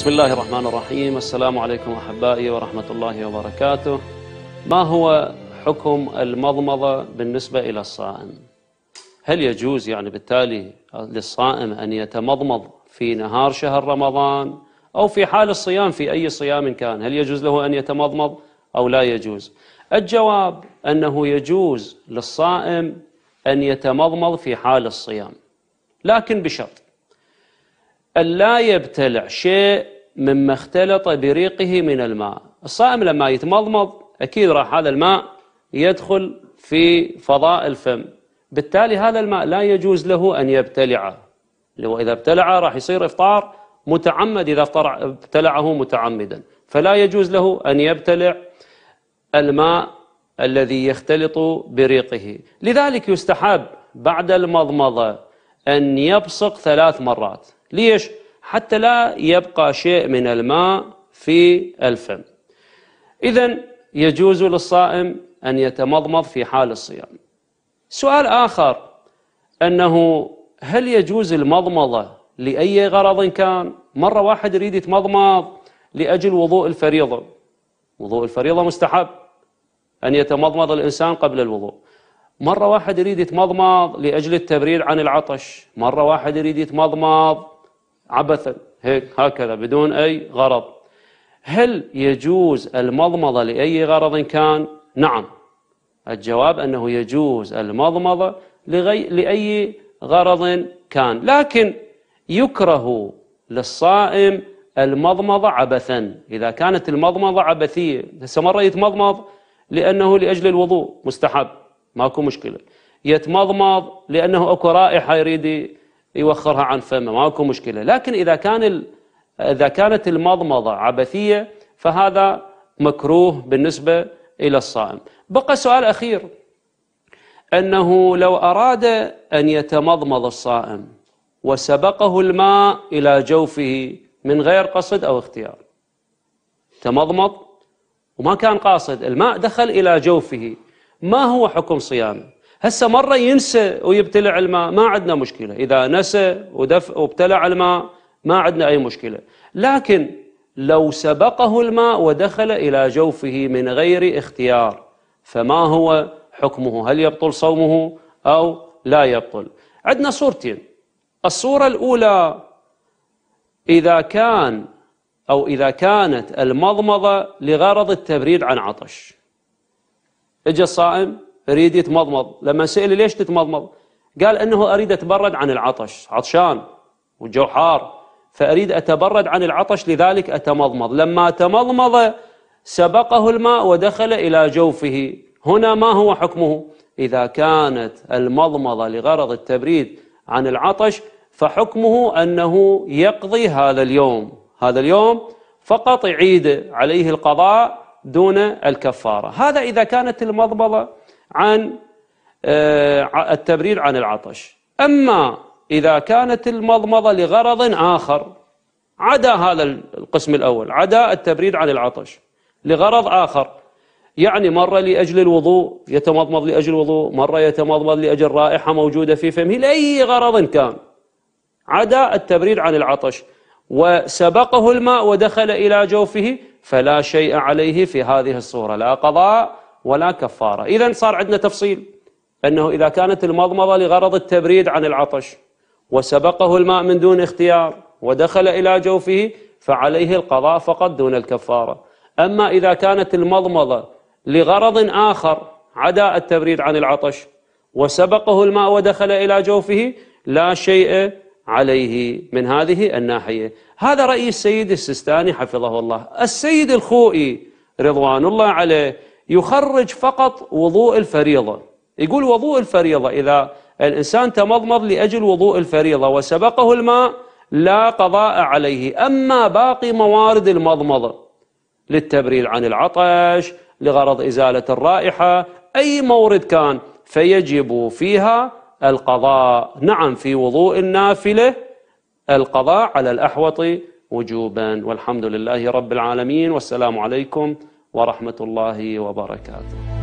بسم الله الرحمن الرحيم السلام عليكم أحبائي ورحمة الله وبركاته ما هو حكم المضمضة بالنسبة إلى الصائم هل يجوز يعني بالتالي للصائم أن يتمضمض في نهار شهر رمضان أو في حال الصيام في أي صيام كان هل يجوز له أن يتمضمض أو لا يجوز الجواب أنه يجوز للصائم أن يتمضمض في حال الصيام لكن بشرط أن لا يبتلع شيء مما اختلط بريقه من الماء الصائم لما يتمضمض أكيد راح هذا الماء يدخل في فضاء الفم بالتالي هذا الماء لا يجوز له أن يبتلعه إذا ابتلعه راح يصير إفطار متعمد إذا ابتلعه متعمدا فلا يجوز له أن يبتلع الماء الذي يختلط بريقه لذلك يستحب بعد المضمضة أن يبصق ثلاث مرات ليش؟ حتى لا يبقى شيء من الماء في الفم إذا يجوز للصائم أن يتمضمض في حال الصيام سؤال آخر أنه هل يجوز المضمضة لأي غرض كان مرة واحد يريد يتمضمض لأجل وضوء الفريضة وضوء الفريضة مستحب أن يتمضمض الإنسان قبل الوضوء مرة واحد يريد يتمضمض لأجل التبرير عن العطش مرة واحد يريد يتمضمض عبثا هيك هكذا بدون أي غرض هل يجوز المضمضة لأي غرض كان؟ نعم الجواب أنه يجوز المضمضة لغي... لأي غرض كان لكن يكره للصائم المضمضة عبثا إذا كانت المضمضة عبثية هسه مرة يتمضمض لأنه لأجل الوضوء مستحب ماكو مشكلة يتمضمض لأنه أكو رائحة يريد يوخرها عن فمه ماكو مشكله لكن اذا كان اذا كانت المضمضه عبثيه فهذا مكروه بالنسبه الى الصائم بقى سؤال اخير انه لو اراد ان يتمضمض الصائم وسبقه الماء الى جوفه من غير قصد او اختيار تمضمض وما كان قاصد الماء دخل الى جوفه ما هو حكم صيامه هسه مرة ينسى ويبتلع الماء ما عندنا مشكلة إذا نسى ودف وابتلع الماء ما عندنا أي مشكلة لكن لو سبقه الماء ودخل إلى جوفه من غير اختيار فما هو حكمه هل يبطل صومه أو لا يبطل عندنا صورتين الصورة الأولى إذا كان أو إذا كانت المضمضة لغرض التبريد عن عطش اجى الصائم يريد يتمضمض لما سئل ليش تتمضمض قال انه اريد اتبرد عن العطش عطشان والجو حار فاريد اتبرد عن العطش لذلك اتمضمض لما تمضمض سبقه الماء ودخل الى جوفه هنا ما هو حكمه اذا كانت المضمضه لغرض التبريد عن العطش فحكمه انه يقضي هذا اليوم هذا اليوم فقط عيد عليه القضاء دون الكفاره هذا اذا كانت المضمضه عن آه، التبرير عن العطش أما إذا كانت المضمضة لغرض آخر عدا هذا القسم الأول عدا التبرير عن العطش لغرض آخر يعني مرة لأجل الوضوء يتمضمض لأجل الوضوء مرة يتمضمض لأجل رائحة موجودة في فمه لأي غرض كان عدا التبرير عن العطش وسبقه الماء ودخل إلى جوفه فلا شيء عليه في هذه الصورة لا قضاء ولا كفارة إذا صار عندنا تفصيل أنه إذا كانت المضمضة لغرض التبريد عن العطش وسبقه الماء من دون اختيار ودخل إلى جوفه فعليه القضاء فقط دون الكفارة أما إذا كانت المضمضة لغرض آخر عدا التبريد عن العطش وسبقه الماء ودخل إلى جوفه لا شيء عليه من هذه الناحية هذا رأي السيد السيستاني حفظه الله السيد الخوئي رضوان الله عليه يخرج فقط وضوء الفريضة يقول وضوء الفريضة إذا الإنسان تمضمض لأجل وضوء الفريضة وسبقه الماء لا قضاء عليه أما باقي موارد المضمضة للتبريد عن العطش لغرض إزالة الرائحة أي مورد كان فيجب فيها القضاء نعم في وضوء النافلة القضاء على الأحوط وجوبا والحمد لله رب العالمين والسلام عليكم ورحمة الله وبركاته